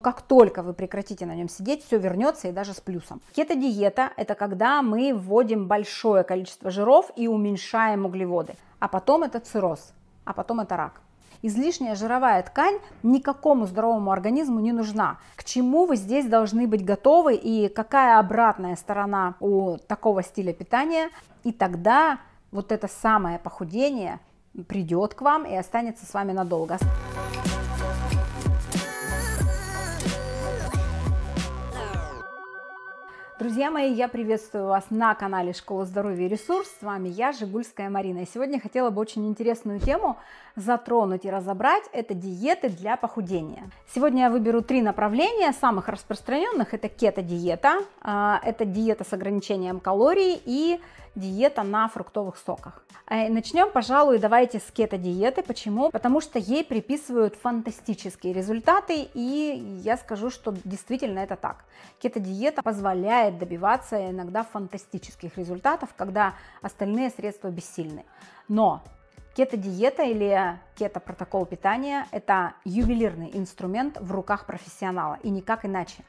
Как только вы прекратите на нем сидеть, все вернется и даже с плюсом. Кето-диета – это когда мы вводим большое количество жиров и уменьшаем углеводы. А потом это цирроз, а потом это рак. Излишняя жировая ткань никакому здоровому организму не нужна. К чему вы здесь должны быть готовы и какая обратная сторона у такого стиля питания. И тогда вот это самое похудение придет к вам и останется с вами надолго. Друзья мои, я приветствую вас на канале Школа Здоровья и Ресурс. С вами я, Жигульская Марина. И сегодня хотела бы очень интересную тему затронуть и разобрать, это диеты для похудения. Сегодня я выберу три направления самых распространенных. Это кето-диета, а, это диета с ограничением калорий и диета на фруктовых соках. Э, начнем, пожалуй, давайте с кето-диеты. Почему? Потому что ей приписывают фантастические результаты, и я скажу, что действительно это так. Кето-диета позволяет добиваться иногда фантастических результатов, когда остальные средства бессильны. Но Кето-диета или кето-протокол питания – это ювелирный инструмент в руках профессионала, и никак иначе.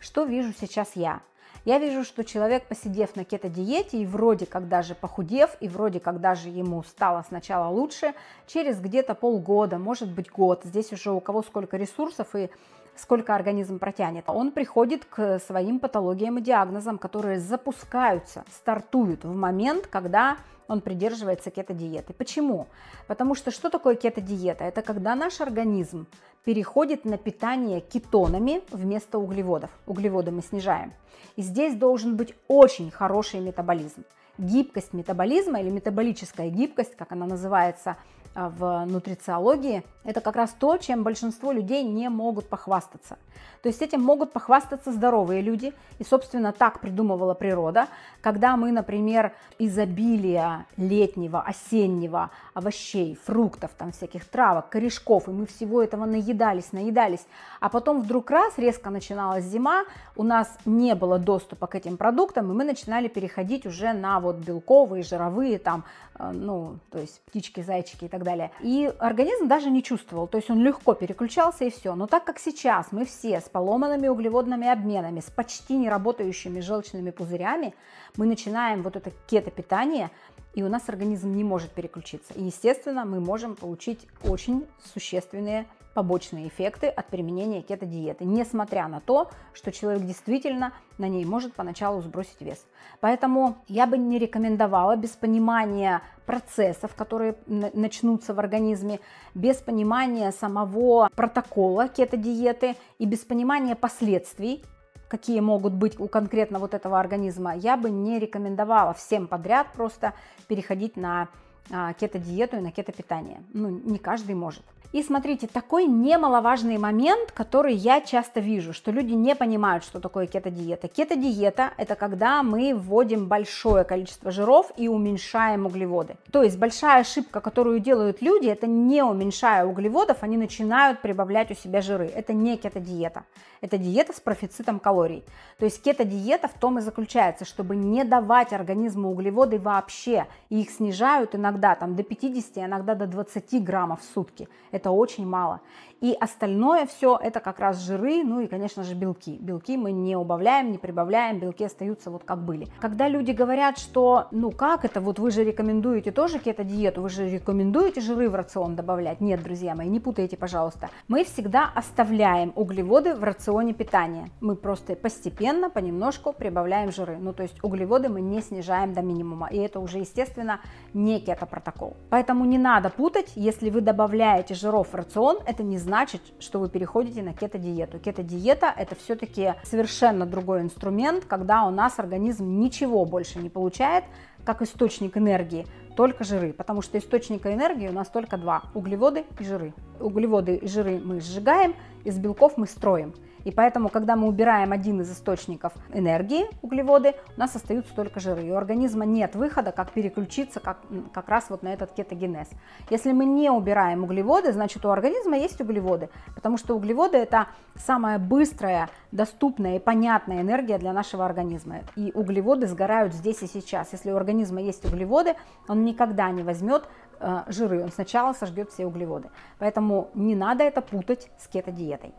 Что вижу сейчас я? Я вижу, что человек, посидев на кето-диете и вроде как даже похудев, и вроде как даже ему стало сначала лучше, через где-то полгода, может быть год, здесь уже у кого сколько ресурсов и сколько организм протянет, он приходит к своим патологиям и диагнозам, которые запускаются, стартуют в момент, когда он придерживается кето-диеты. Почему? Потому что что такое кето-диета? Это когда наш организм переходит на питание кетонами вместо углеводов. Углеводы мы снижаем. И здесь должен быть очень хороший метаболизм. Гибкость метаболизма или метаболическая гибкость, как она называется а, в нутрициологии, это как раз то, чем большинство людей не могут похвастаться. То есть этим могут похвастаться здоровые люди, и, собственно, так придумывала природа, когда мы, например, изобилие летнего, осеннего овощей, фруктов, там всяких травок, корешков, и мы всего этого наедались, наедались, а потом вдруг раз резко начиналась зима, у нас не было доступа к этим продуктам, и мы начинали переходить уже на вот белковые, жировые, там, э, ну, то есть птички, зайчики и так так далее. И организм даже не чувствовал, то есть он легко переключался и все. Но так как сейчас мы все с поломанными углеводными обменами, с почти не работающими желчными пузырями, мы начинаем вот это кето-питание, и у нас организм не может переключиться. И, естественно, мы можем получить очень существенные побочные эффекты от применения кето-диеты, несмотря на то, что человек действительно на ней может поначалу сбросить вес. Поэтому я бы не рекомендовала без понимания процессов, которые начнутся в организме, без понимания самого протокола кето-диеты и без понимания последствий какие могут быть у конкретно вот этого организма, я бы не рекомендовала всем подряд просто переходить на а, кето-диету и на кето-питание. Ну, не каждый может. И смотрите, такой немаловажный момент, который я часто вижу, что люди не понимают, что такое кето-диета. Кето-диета – это когда мы вводим большое количество жиров и уменьшаем углеводы. То есть большая ошибка, которую делают люди, это не уменьшая углеводов, они начинают прибавлять у себя жиры. Это не кето-диета. Это диета с профицитом калорий. То есть кето-диета в том и заключается, чтобы не давать организму углеводы вообще, и их снижают и на иногда там до 50, иногда до 20 граммов в сутки. Это очень мало. И остальное все это как раз жиры, ну и, конечно же, белки. Белки мы не убавляем, не прибавляем, белки остаются вот как были. Когда люди говорят, что ну как это, вот вы же рекомендуете тоже кето-диету, вы же рекомендуете жиры в рацион добавлять. Нет, друзья мои, не путайте, пожалуйста. Мы всегда оставляем углеводы в рационе питания. Мы просто постепенно, понемножку прибавляем жиры. Ну то есть углеводы мы не снижаем до минимума. И это уже, естественно, не кето это протокол. Поэтому не надо путать, если вы добавляете жиров в рацион, это не значит, что вы переходите на кето-диету. Кето-диета это все-таки совершенно другой инструмент, когда у нас организм ничего больше не получает, как источник энергии, только жиры, потому что источника энергии у нас только два – углеводы и жиры. Углеводы и жиры мы сжигаем, из белков мы строим – и поэтому, когда мы убираем один из источников энергии, углеводы, у нас остаются только жиры. И у организма нет выхода, как переключиться как, как раз вот на этот кетогенез. Если мы не убираем углеводы, значит у организма есть углеводы, потому что углеводы это самая быстрая, доступная и понятная энергия для нашего организма. И углеводы сгорают здесь и сейчас. Если у организма есть углеводы, он никогда не возьмет э, жиры, он сначала сожгет все углеводы. Поэтому не надо это путать с кето-диетой.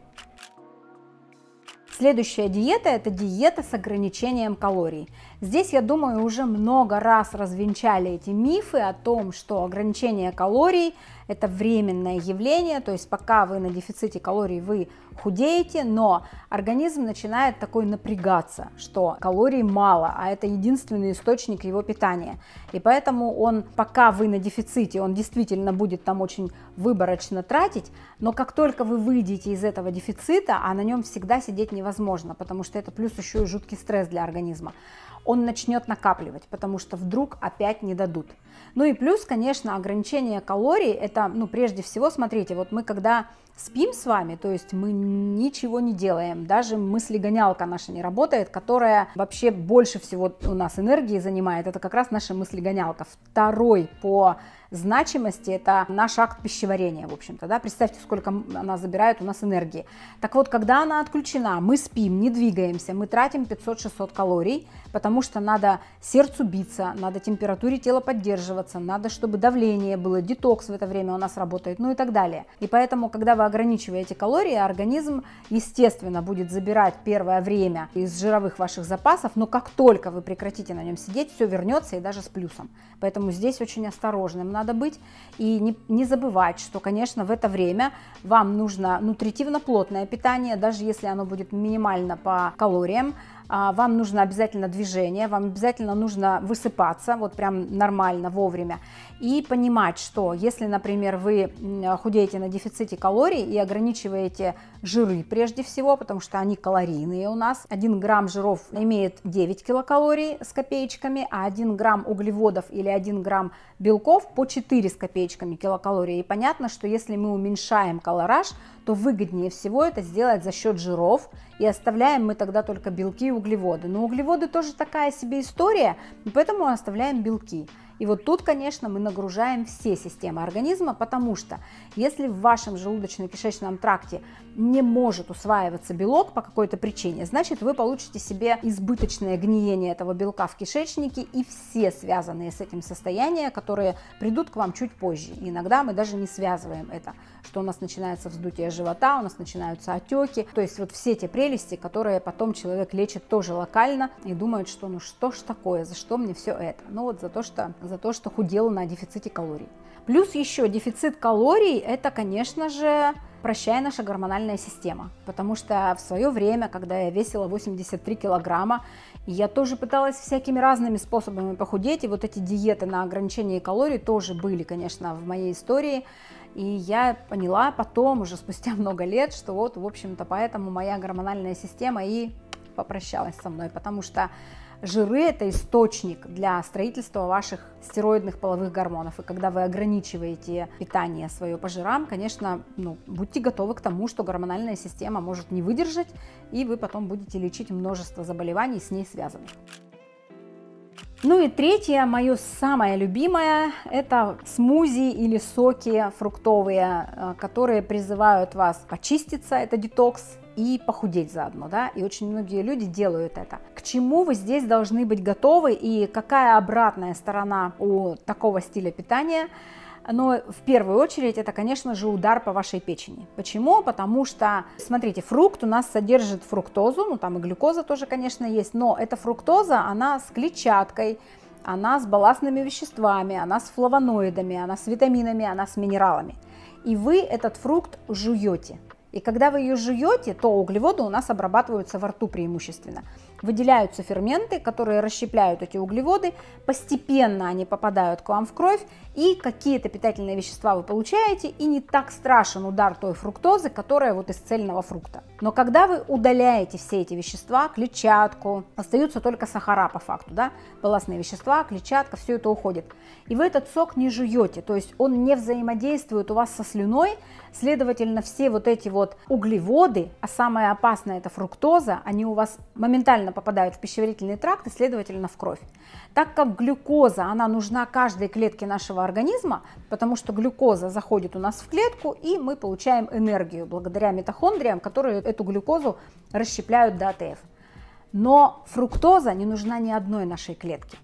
Следующая диета – это диета с ограничением калорий. Здесь, я думаю, уже много раз развенчали эти мифы о том, что ограничение калорий это временное явление, то есть пока вы на дефиците калорий, вы худеете, но организм начинает такой напрягаться, что калорий мало, а это единственный источник его питания. И поэтому он, пока вы на дефиците, он действительно будет там очень выборочно тратить, но как только вы выйдете из этого дефицита, а на нем всегда сидеть невозможно, потому что это плюс еще и жуткий стресс для организма, он начнет накапливать, потому что вдруг опять не дадут. Ну и плюс, конечно, ограничение калорий, это, ну, прежде всего, смотрите, вот мы когда спим с вами, то есть мы ничего не делаем, даже мыслегонялка наша не работает, которая вообще больше всего у нас энергии занимает, это как раз наша мыслегонялка. Второй по значимости, это наш акт пищеварения, в общем-то, да, представьте, сколько она забирает у нас энергии. Так вот, когда она отключена, мы спим, не двигаемся, мы тратим 500-600 калорий, потому что надо сердцу биться, надо температуре тела поддерживаться, надо, чтобы давление было, детокс в это время у нас работает, ну и так далее. И поэтому, когда вы ограничиваете калории, организм, естественно, будет забирать первое время из жировых ваших запасов, но как только вы прекратите на нем сидеть, все вернется и даже с плюсом. Поэтому здесь очень осторожным надо надо быть. И не, не забывать, что, конечно, в это время вам нужно нутритивно-плотное питание, даже если оно будет минимально по калориям, а, вам нужно обязательно движение, вам обязательно нужно высыпаться, вот прям нормально, вовремя, и понимать, что если, например, вы худеете на дефиците калорий и ограничиваете жиры прежде всего, потому что они калорийные у нас, 1 грамм жиров имеет 9 килокалорий с копеечками, а 1 грамм углеводов или 1 грамм белков по 4 с копеечками килокалории. И понятно, что если мы уменьшаем колораж, то выгоднее всего это сделать за счет жиров, и оставляем мы тогда только белки и углеводы углеводы. Но углеводы тоже такая себе история, поэтому оставляем белки. И вот тут, конечно, мы нагружаем все системы организма, потому что если в вашем желудочно-кишечном тракте не может усваиваться белок по какой-то причине, значит вы получите себе избыточное гниение этого белка в кишечнике и все связанные с этим состояния, которые придут к вам чуть позже. И иногда мы даже не связываем это, что у нас начинается вздутие живота, у нас начинаются отеки, то есть вот все те прелести, которые потом человек лечит тоже локально и думает, что ну что ж такое, за что мне все это? Ну вот за то, что за то, что худела на дефиците калорий. Плюс еще дефицит калорий – это, конечно же, прощай наша гормональная система. Потому что в свое время, когда я весила 83 килограмма, я тоже пыталась всякими разными способами похудеть. И вот эти диеты на ограничение калорий тоже были, конечно, в моей истории. И я поняла потом, уже спустя много лет, что вот, в общем-то, поэтому моя гормональная система и попрощалась со мной. Потому что Жиры – это источник для строительства ваших стероидных половых гормонов. И когда вы ограничиваете питание свое по жирам, конечно, ну, будьте готовы к тому, что гормональная система может не выдержать, и вы потом будете лечить множество заболеваний с ней связанных. Ну и третье, мое самое любимое, это смузи или соки фруктовые, э, которые призывают вас почиститься, это детокс, и похудеть заодно, да, и очень многие люди делают это. К чему вы здесь должны быть готовы и какая обратная сторона у такого стиля питания? Но в первую очередь это, конечно же, удар по вашей печени. Почему? Потому что, смотрите, фрукт у нас содержит фруктозу, ну там и глюкоза тоже, конечно, есть, но эта фруктоза, она с клетчаткой, она с балластными веществами, она с флавоноидами, она с витаминами, она с минералами. И вы этот фрукт жуете. И когда вы ее жуете, то углеводы у нас обрабатываются во рту преимущественно выделяются ферменты, которые расщепляют эти углеводы, постепенно они попадают к вам в кровь, и какие-то питательные вещества вы получаете, и не так страшен удар той фруктозы, которая вот из цельного фрукта. Но когда вы удаляете все эти вещества, клетчатку, остаются только сахара по факту, да, балластные вещества, клетчатка, все это уходит, и вы этот сок не жуете, то есть он не взаимодействует у вас со слюной, следовательно, все вот эти вот углеводы, а самое опасное это фруктоза, они у вас моментально попадают в пищеварительный тракт и, следовательно, в кровь. Так как глюкоза, она нужна каждой клетке нашего организма, потому что глюкоза заходит у нас в клетку, и мы получаем энергию благодаря митохондриям, которые эту глюкозу расщепляют до АТФ. Но фруктоза не нужна ни одной нашей клетке.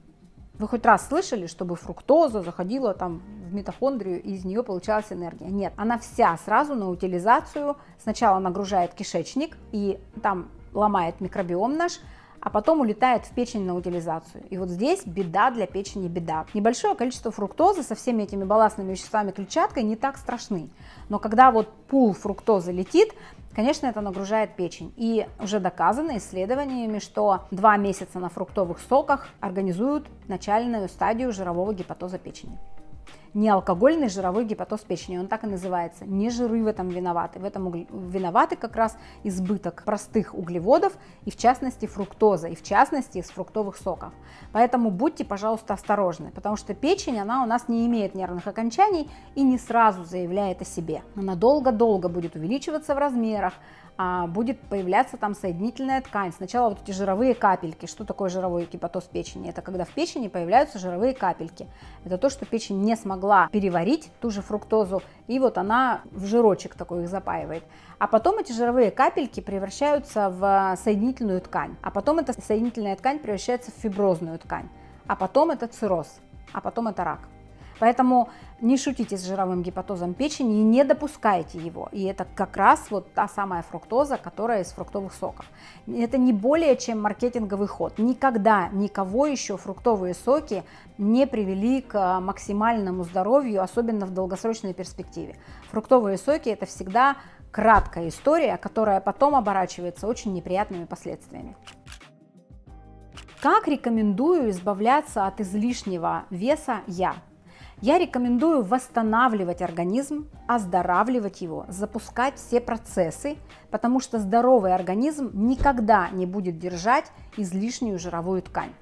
Вы хоть раз слышали, чтобы фруктоза заходила там в митохондрию и из нее получалась энергия? Нет, она вся сразу на утилизацию. Сначала нагружает кишечник и там ломает микробиом наш, а потом улетает в печень на утилизацию. И вот здесь беда для печени беда. Небольшое количество фруктозы со всеми этими балластными веществами клетчаткой не так страшны. Но когда вот пул фруктозы летит, конечно, это нагружает печень. И уже доказано исследованиями, что два месяца на фруктовых соках организуют начальную стадию жирового гепатоза печени неалкогольный жировой гепатоз печени, он так и называется. Не жиры в этом виноваты, в этом угл... виноваты как раз избыток простых углеводов и в частности фруктоза, и в частности из фруктовых соков. Поэтому будьте, пожалуйста, осторожны, потому что печень, она у нас не имеет нервных окончаний и не сразу заявляет о себе. Она долго-долго будет увеличиваться в размерах, а, будет появляться там соединительная ткань. Сначала вот эти жировые капельки. Что такое жировой гепатоз типа печени? Это когда в печени появляются жировые капельки. Это то, что печень не смогла переварить ту же фруктозу, и вот она в жирочек такой их запаивает. А потом эти жировые капельки превращаются в соединительную ткань. А потом эта соединительная ткань превращается в фиброзную ткань. А потом это цирроз. А потом это рак. Поэтому не шутите с жировым гепатозом печени и не допускайте его. И это как раз вот та самая фруктоза, которая из фруктовых соков. Это не более чем маркетинговый ход. Никогда никого еще фруктовые соки не привели к а, максимальному здоровью, особенно в долгосрочной перспективе. Фруктовые соки это всегда краткая история, которая потом оборачивается очень неприятными последствиями. Как рекомендую избавляться от излишнего веса я? Я рекомендую восстанавливать организм, оздоравливать его, запускать все процессы, потому что здоровый организм никогда не будет держать излишнюю жировую ткань.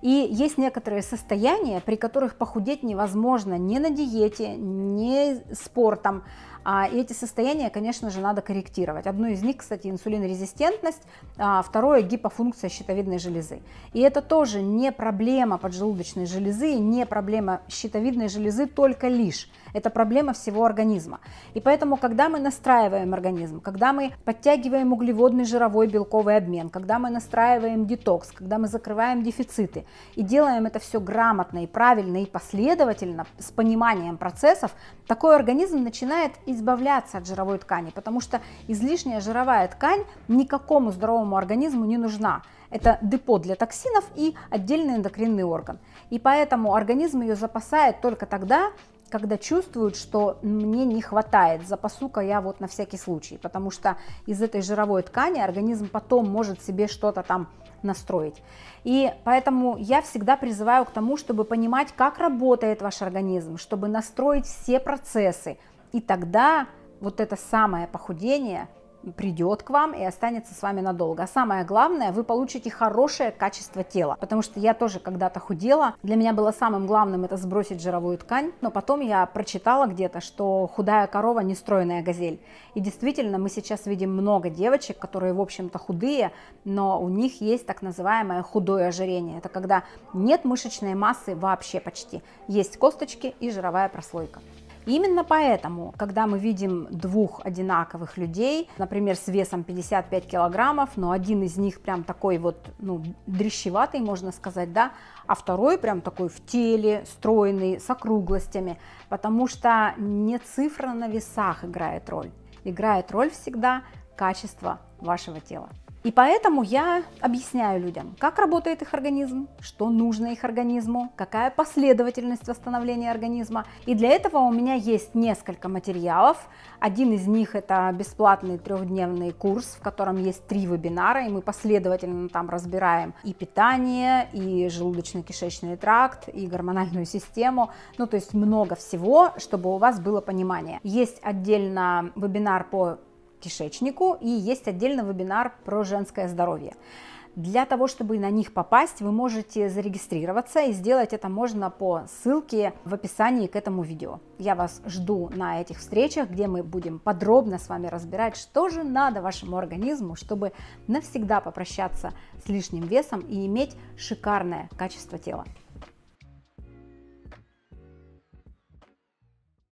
И есть некоторые состояния, при которых похудеть невозможно ни на диете, ни спортом, а, и эти состояния, конечно же, надо корректировать. Одно из них, кстати, инсулинорезистентность, а второе – гипофункция щитовидной железы. И это тоже не проблема поджелудочной железы, не проблема щитовидной железы только лишь. Это проблема всего организма. И поэтому, когда мы настраиваем организм, когда мы подтягиваем углеводный, жировой, белковый обмен, когда мы настраиваем детокс, когда мы закрываем дефициты и делаем это все грамотно и правильно и последовательно, с пониманием процессов, такой организм начинает избавляться от жировой ткани, потому что излишняя жировая ткань никакому здоровому организму не нужна. Это депо для токсинов и отдельный эндокринный орган. И поэтому организм ее запасает только тогда, когда чувствуют, что мне не хватает, запасу-ка я вот на всякий случай, потому что из этой жировой ткани организм потом может себе что-то там настроить. И поэтому я всегда призываю к тому, чтобы понимать, как работает ваш организм, чтобы настроить все процессы, и тогда вот это самое похудение придет к вам и останется с вами надолго. А самое главное, вы получите хорошее качество тела. Потому что я тоже когда-то худела. Для меня было самым главным это сбросить жировую ткань. Но потом я прочитала где-то, что худая корова не стройная газель. И действительно, мы сейчас видим много девочек, которые, в общем-то, худые, но у них есть так называемое худое ожирение. Это когда нет мышечной массы вообще почти. Есть косточки и жировая прослойка. Именно поэтому, когда мы видим двух одинаковых людей, например, с весом 55 килограммов, но один из них прям такой вот, ну, дрищеватый, можно сказать, да, а второй прям такой в теле, стройный, с округлостями, потому что не цифра на весах играет роль. Играет роль всегда качество вашего тела. И поэтому я объясняю людям, как работает их организм, что нужно их организму, какая последовательность восстановления организма. И для этого у меня есть несколько материалов. Один из них это бесплатный трехдневный курс, в котором есть три вебинара, и мы последовательно там разбираем и питание, и желудочно-кишечный тракт, и гормональную систему. Ну, то есть много всего, чтобы у вас было понимание. Есть отдельно вебинар по кишечнику, и есть отдельный вебинар про женское здоровье. Для того, чтобы на них попасть, вы можете зарегистрироваться, и сделать это можно по ссылке в описании к этому видео. Я вас жду на этих встречах, где мы будем подробно с вами разбирать, что же надо вашему организму, чтобы навсегда попрощаться с лишним весом и иметь шикарное качество тела.